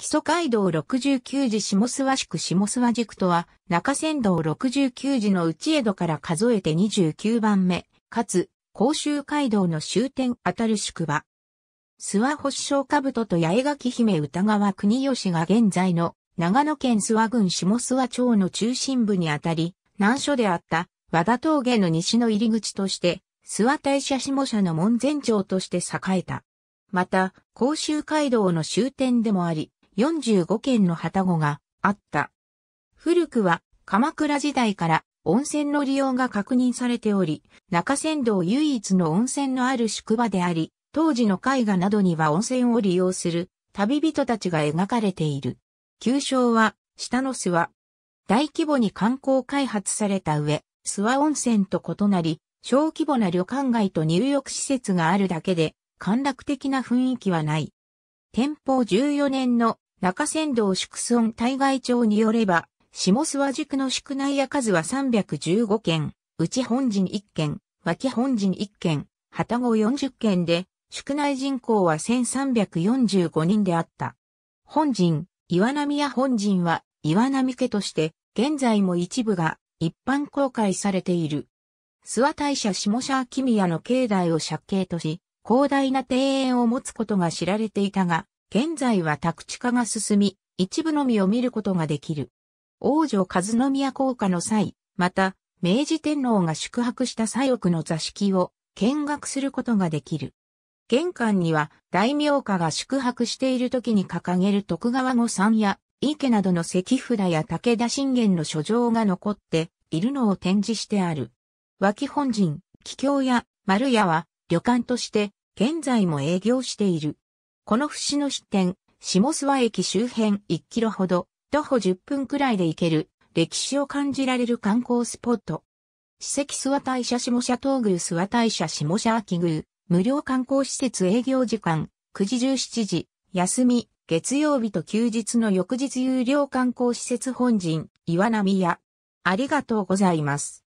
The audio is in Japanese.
基礎街道69時下諏訪宿下諏訪宿とは、中山道69時の内江戸から数えて29番目、かつ、甲州街道の終点あたる宿場。諏訪保証兜と八重垣姫歌川国吉が現在の長野県諏訪郡下諏訪町の中心部にあたり、難所であった和田峠の西の入り口として、諏訪大社下社の門前町として栄えた。また、甲州街道の終点でもあり、45軒の旗子があった。古くは鎌倉時代から温泉の利用が確認されており、中山道唯一の温泉のある宿場であり、当時の絵画などには温泉を利用する旅人たちが描かれている。旧称は、下の諏訪。大規模に観光開発された上、諏訪温泉と異なり、小規模な旅館街と入浴施設があるだけで、陥落的な雰囲気はない。天保14年の中仙道宿村対外町によれば、下諏訪宿の宿内屋数は315件、内本陣1件、脇本陣1件、旗子40件で、宿内人口は1345人であった。本陣、岩波屋本陣は岩波家として、現在も一部が一般公開されている。諏訪大社下社秋宮の境内を借景とし、広大な庭園を持つことが知られていたが、現在は宅地化が進み、一部のみを見ることができる。王女和宮降下の際、また、明治天皇が宿泊した左翼の座敷を見学することができる。玄関には大名家が宿泊している時に掲げる徳川御三や池などの石札や武田信玄の書状が残っているのを展示してある。脇本陣、桔梗屋、丸屋は旅館として現在も営業している。この節の支店、下諏訪駅周辺1キロほど、徒歩10分くらいで行ける、歴史を感じられる観光スポット。史跡諏訪大社下社東宮諏訪大社下社秋宮、無料観光施設営業時間、9時17時、休み、月曜日と休日の翌日有料観光施設本陣、岩波屋。ありがとうございます。